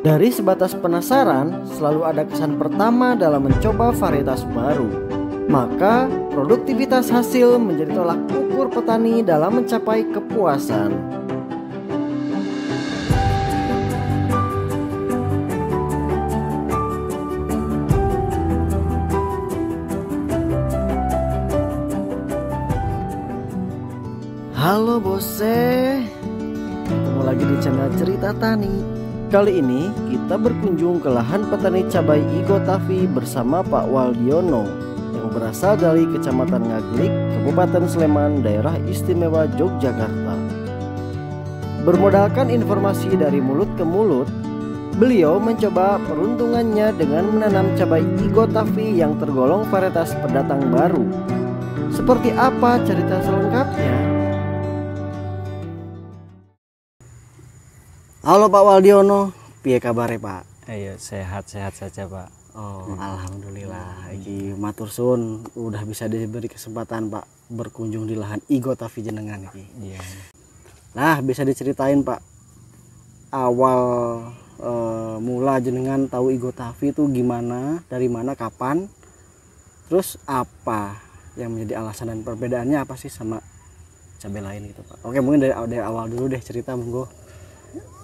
Dari sebatas penasaran, selalu ada kesan pertama dalam mencoba varietas baru. Maka, produktivitas hasil menjadi tolak ukur petani dalam mencapai kepuasan. Halo bose, ketemu lagi di channel Cerita Tani Kali ini kita berkunjung ke lahan petani cabai Igotavi bersama Pak Waldiono yang berasal dari Kecamatan Ngaglik, Kabupaten Sleman, Daerah Istimewa Yogyakarta. Bermodalkan informasi dari mulut ke mulut, beliau mencoba peruntungannya dengan menanam cabai Igotavi yang tergolong varietas pendatang baru. Seperti apa cerita selengkapnya? Halo Pak Waldiono, piye kabare Pak? Ayo iya, sehat-sehat saja Pak. Oh, hmm. alhamdulillah. Iki matur suwun udah bisa diberi kesempatan Pak berkunjung di lahan Igo Tavi jenengan iki. Iya. Nah, bisa diceritain Pak awal e, mula jenengan tahu Igo Tavi itu gimana, dari mana, kapan? Terus apa yang menjadi alasan dan perbedaannya apa sih sama cabai lain gitu Pak? Oke, mungkin dari, dari awal dulu deh cerita monggo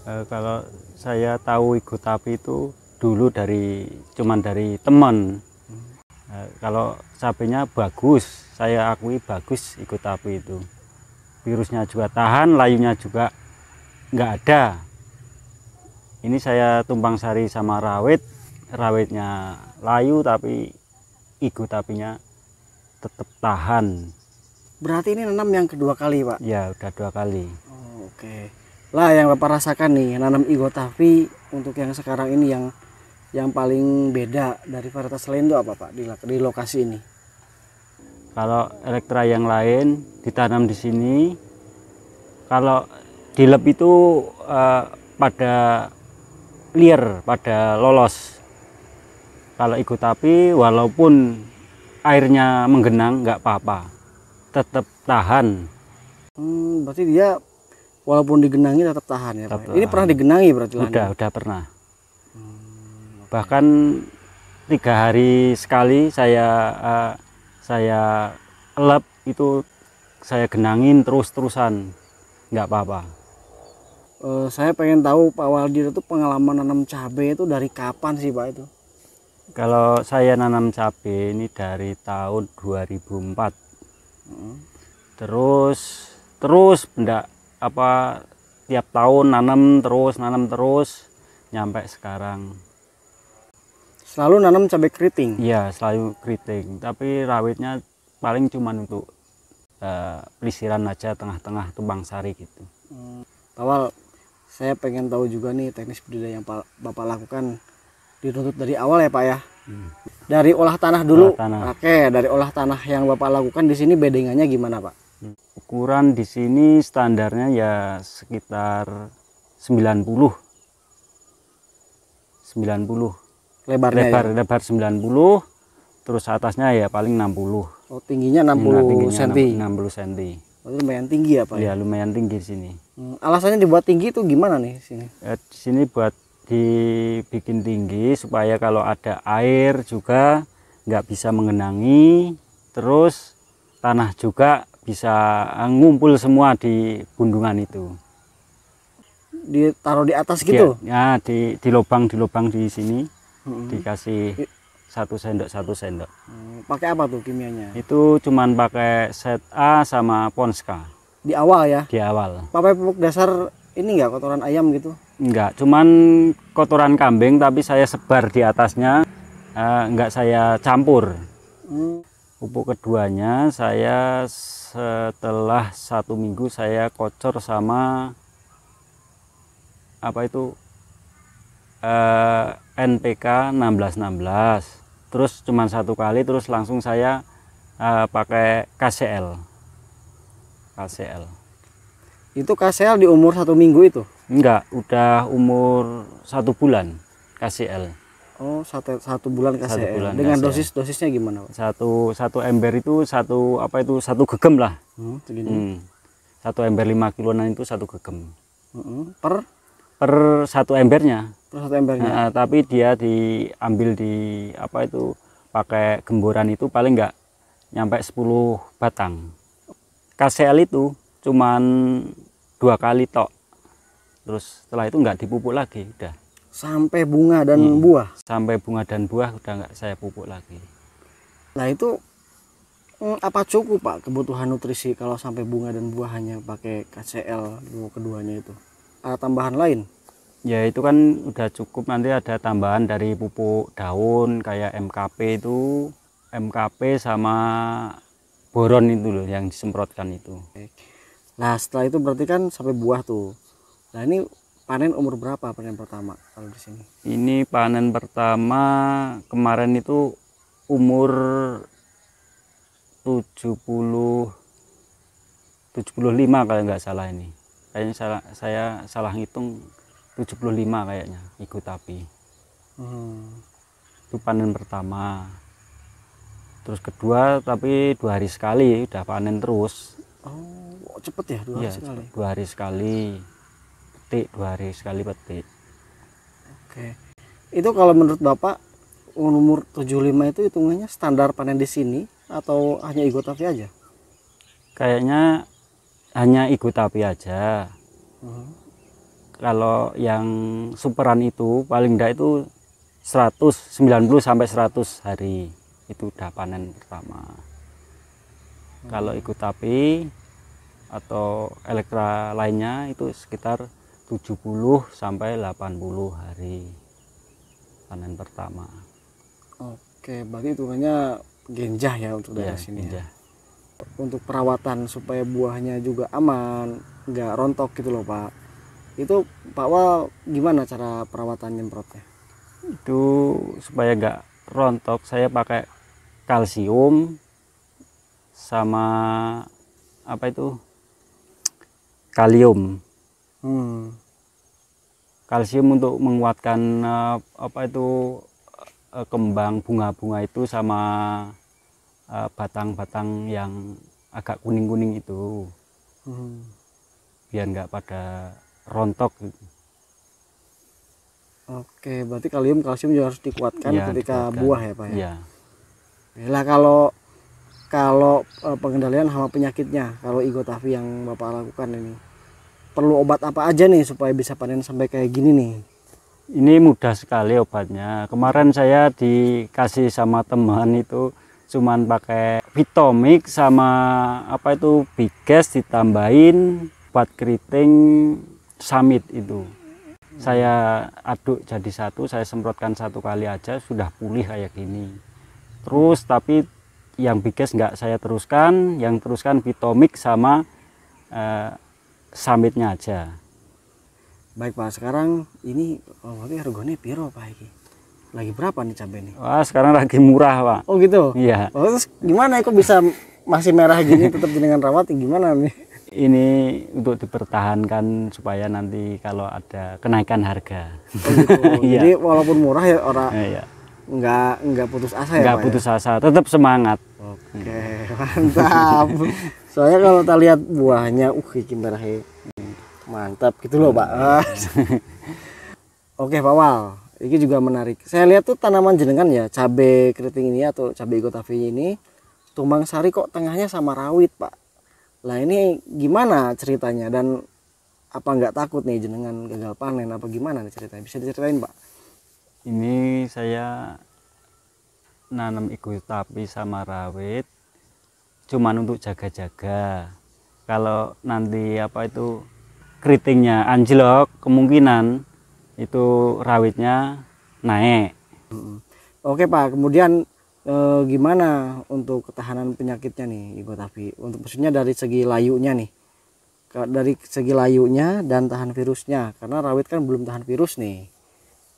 e, kalau saya tahu igu tapi itu dulu dari cuman dari teman e, kalau sapinya bagus saya akui bagus igu tapi itu virusnya juga tahan layunya juga nggak ada ini saya tumpang sari sama rawit rawitnya layu tapi igu tapinya tetap tahan berarti ini nanam yang kedua kali pak ya udah dua kali oh, oke okay lah yang bapak rasakan nih nanam tapi untuk yang sekarang ini yang yang paling beda dari varietas lain itu apa pak di, di lokasi ini kalau elektra yang lain ditanam di sini kalau di lab itu uh, pada liar pada lolos kalau ikut tapi walaupun airnya menggenang nggak apa-apa tetap tahan hmm, berarti dia walaupun digenangi tetap tahan ya tetap Ini pernah digenangi berarti Udah, udah pernah. Hmm, Bahkan tiga hari sekali saya uh, saya lep itu saya genangin terus-terusan. nggak apa-apa. Uh, saya pengen tahu Pak Waldir itu pengalaman nanam cabe itu dari kapan sih Pak itu? Kalau saya nanam cabe ini dari tahun 2004. Hmm. Terus terus enggak apa tiap tahun nanam terus nanam terus nyampe sekarang selalu nanam cabai keriting iya selalu keriting tapi rawitnya paling cuman untuk uh, eh, pelisiran aja tengah-tengah tumbang sari gitu hmm. awal saya pengen tahu juga nih teknis budidaya yang bapak lakukan dituntut dari awal ya pak ya hmm. dari olah tanah dulu olah tanah. oke dari olah tanah yang bapak lakukan di sini bedengannya gimana pak ukuran di sini standarnya ya sekitar 90 90 lebarnya lebar ya? lebar 90 terus atasnya ya paling 60 oh tingginya 60 nah, tingginya cm 60 cm oh, lumayan tinggi ya Pak ya iya, lumayan tinggi di sini hmm, alasannya dibuat tinggi itu gimana nih sini ya, di sini buat dibikin tinggi supaya kalau ada air juga nggak bisa mengenangi terus tanah juga bisa eh, ngumpul semua di bundungan itu ditaruh di atas iya, gitu ya, ya di di lubang di lubang di sini hmm. dikasih satu sendok satu sendok hmm. pakai apa tuh kimianya itu cuman pakai set A sama Ponska di awal ya di awal pakai pupuk dasar ini enggak kotoran ayam gitu enggak cuman kotoran kambing tapi saya sebar di atasnya uh, eh, enggak saya campur hmm pupuk keduanya saya setelah satu minggu saya kocor sama apa itu eh, NPK 1616 terus cuma satu kali terus langsung saya eh, pakai KCL KCL itu KCL di umur satu minggu itu enggak udah umur satu bulan KCL Oh, satu, satu bulan kasih Satu ya? bulan Dengan ya. dosis dosisnya gimana, Pak? Satu satu ember itu satu apa itu satu gegem lah. Hmm, Hmm. Satu ember lima kiloan itu satu gegem. Hmm, per per satu embernya. Per satu embernya. Nah, tapi dia diambil di apa itu pakai gemboran itu paling enggak nyampe 10 batang. KCL itu cuman dua kali tok. Terus setelah itu enggak dipupuk lagi, udah sampai bunga dan hmm. buah sampai bunga dan buah udah nggak saya pupuk lagi nah itu mm, apa cukup pak kebutuhan nutrisi kalau sampai bunga dan buah hanya pakai KCL keduanya itu ada tambahan lain ya itu kan udah cukup nanti ada tambahan dari pupuk daun kayak MKP itu MKP sama boron itu loh yang disemprotkan itu nah setelah itu berarti kan sampai buah tuh nah ini panen umur berapa panen pertama kalau di sini? Ini panen pertama kemarin itu umur 70 75 kalau nggak salah ini. Kayaknya salah, saya salah ngitung 75 kayaknya ikut tapi. Hmm. Itu panen pertama. Terus kedua tapi dua hari sekali udah panen terus. Oh, cepet ya dua hari ya, sekali. Dua hari sekali petik dua hari sekali petik oke itu kalau menurut bapak umur 75 itu hitungannya standar panen di sini atau hanya tapi aja kayaknya hanya tapi aja hmm. kalau yang superan itu paling enggak itu 190 sampai 100 hari itu udah panen pertama hmm. kalau tapi atau elektra lainnya itu sekitar 70 sampai 80 hari panen pertama. Oke, berarti hitungannya genjah ya untuk iya, daerah ya, sini. Ya. Untuk perawatan supaya buahnya juga aman, nggak rontok gitu loh Pak. Itu Pak Wal gimana cara perawatan nyemprotnya? Itu supaya nggak rontok saya pakai kalsium sama apa itu kalium Hmm. Kalsium untuk menguatkan eh, apa itu eh, kembang bunga-bunga itu sama eh, batang-batang yang agak kuning-kuning itu. Hmm. Biar nggak pada rontok Oke, berarti kalium kalsium juga harus dikuatkan ya, ketika dikuatkan. buah ya, Pak ya. ya. kalau kalau pengendalian hama penyakitnya kalau igotafi yang Bapak lakukan ini perlu obat apa aja nih supaya bisa panen sampai kayak gini nih? Ini mudah sekali obatnya. Kemarin saya dikasih sama teman itu cuman pakai Vitomix sama apa itu Bigas ditambahin obat keriting samit itu. Saya aduk jadi satu, saya semprotkan satu kali aja sudah pulih kayak gini. Terus tapi yang Bigas nggak saya teruskan, yang teruskan Vitomix sama eh, samitnya aja baik pak sekarang ini oh, harganya piro pak ini lagi berapa nih cabai nih wah sekarang lagi murah pak oh gitu iya oh, terus gimana ya, kok bisa masih merah gini tetap dengan rawat gimana nih ini untuk dipertahankan supaya nanti kalau ada kenaikan harga oh, gitu. iya. jadi walaupun murah ya orang iya, iya nggak nggak putus asa enggak ya nggak ya? putus ya? asa tetap semangat oke mantap soalnya kalau kita lihat buahnya uh gimana he mantap gitu loh pak iya. oke pak Wal ini juga menarik saya lihat tuh tanaman jenengan ya cabai keriting ini atau cabai gotavi ini tumbang sari kok tengahnya sama rawit pak lah ini gimana ceritanya dan apa nggak takut nih jenengan gagal panen apa gimana nih ceritanya bisa diceritain pak ini saya nanam ikut tapi sama rawit cuman untuk jaga-jaga kalau nanti apa itu keritingnya anjlok kemungkinan itu rawitnya naik oke pak kemudian e, gimana untuk ketahanan penyakitnya nih ibu tapi untuk maksudnya dari segi layunya nih dari segi layunya dan tahan virusnya karena rawit kan belum tahan virus nih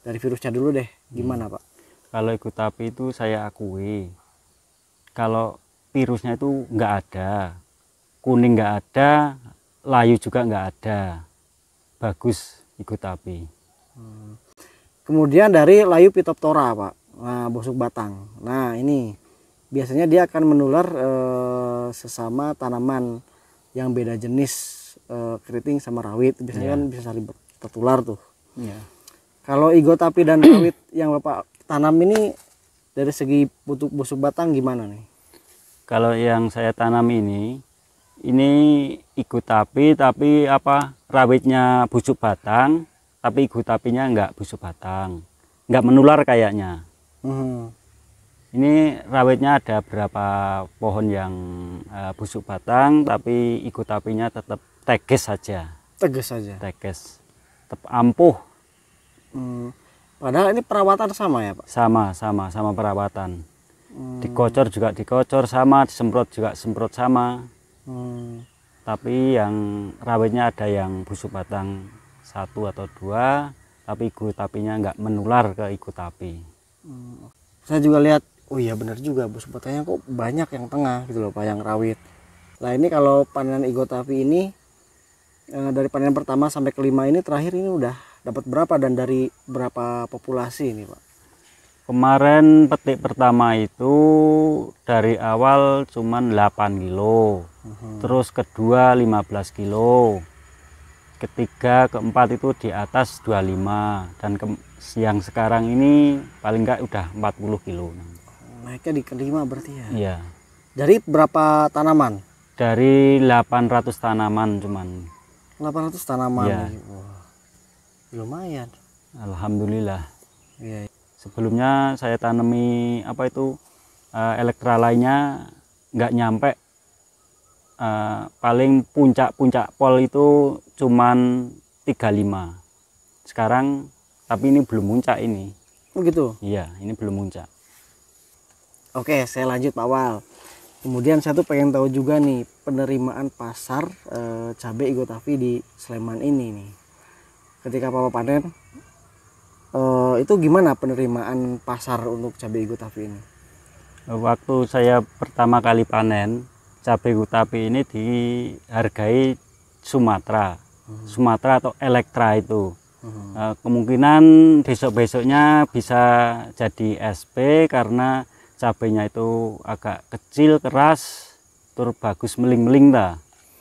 dari virusnya dulu deh gimana hmm. pak kalau ikut tapi itu saya akui kalau virusnya itu nggak ada kuning nggak ada layu juga nggak ada bagus ikut api hmm. kemudian dari layu pitoptora pak nah, busuk batang nah ini biasanya dia akan menular eh, sesama tanaman yang beda jenis eh, keriting sama rawit biasanya yeah. kan bisa saling tertular tuh yeah. kalau igot api dan rawit yang bapak tanam ini dari segi butuh busuk batang gimana nih kalau yang saya tanam ini ini ikut tapi tapi apa rawitnya busuk batang tapi ikut tapinya enggak busuk batang enggak menular kayaknya hmm. ini rawitnya ada berapa pohon yang uh, busuk batang tapi ikut tapinya tetap teges saja teges saja teges tetap ampuh hmm. padahal ini perawatan sama ya pak sama sama sama perawatan Hmm. dikocor juga dikocor sama disemprot juga semprot sama hmm. tapi yang rawitnya ada yang busuk batang satu atau dua tapi igu tapinya nggak menular ke igu tapi hmm. saya juga lihat oh iya benar juga busuk batangnya kok banyak yang tengah gitu loh pak yang rawit nah ini kalau panen igu tapi ini eh, dari panen pertama sampai kelima ini terakhir ini udah dapat berapa dan dari berapa populasi ini pak kemarin petik pertama itu dari awal cuman 8 kilo uhum. terus kedua 15 kilo ketiga keempat itu di atas 25 dan ke siang sekarang ini paling enggak udah 40 kilo naiknya di kelima berarti ya iya dari berapa tanaman dari 800 tanaman cuman 800 tanaman ya. Wah, lumayan alhamdulillah iya, iya sebelumnya saya tanami apa itu uh, eh, elektra lainnya nggak nyampe uh, paling puncak-puncak pol itu cuman 35 sekarang tapi ini belum puncak ini begitu? Oh, iya ini belum puncak. oke saya lanjut Pak Wal kemudian saya tuh pengen tahu juga nih penerimaan pasar e, cabai tapi di Sleman ini nih ketika Papa panen Eh, itu gimana penerimaan pasar untuk cabai gutapi ini? Waktu saya pertama kali panen cabai gutapi ini dihargai Sumatera, hmm. Sumatera atau Elektra itu. Uh, kemungkinan besok besoknya bisa jadi SP karena cabainya itu agak kecil keras, tur bagus meling meling hmm. dah.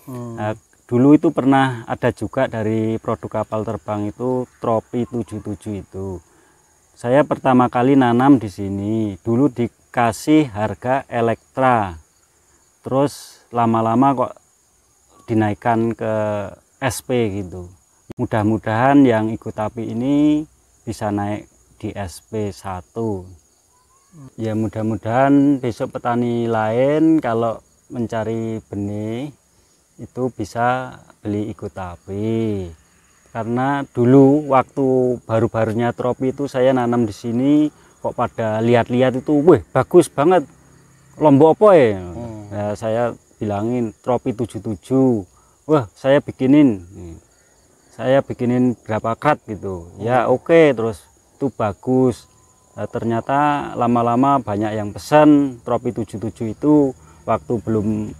Uh, dulu itu pernah ada juga dari produk kapal terbang itu tropi 77 itu saya pertama kali nanam di sini dulu dikasih harga elektra terus lama-lama kok dinaikkan ke SP gitu mudah-mudahan yang ikut api ini bisa naik di SP 1 ya mudah-mudahan besok petani lain kalau mencari benih itu bisa beli ikut tapi karena dulu waktu baru-barunya tropi itu saya nanam di sini kok pada lihat-lihat itu wih bagus banget lombok apa ya hmm. nah, saya bilangin tropi 77 wah saya bikinin saya bikinin berapa kat gitu ya, hmm. ya oke okay. terus itu bagus nah, ternyata lama-lama banyak yang pesan tropi 77 itu waktu belum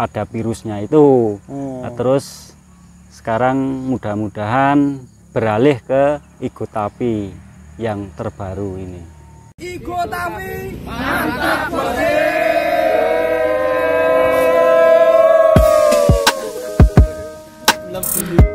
ada virusnya itu. Hmm. Nah, terus sekarang mudah-mudahan beralih ke igotapi yang terbaru ini. Igotapi mantap bosi. Love you.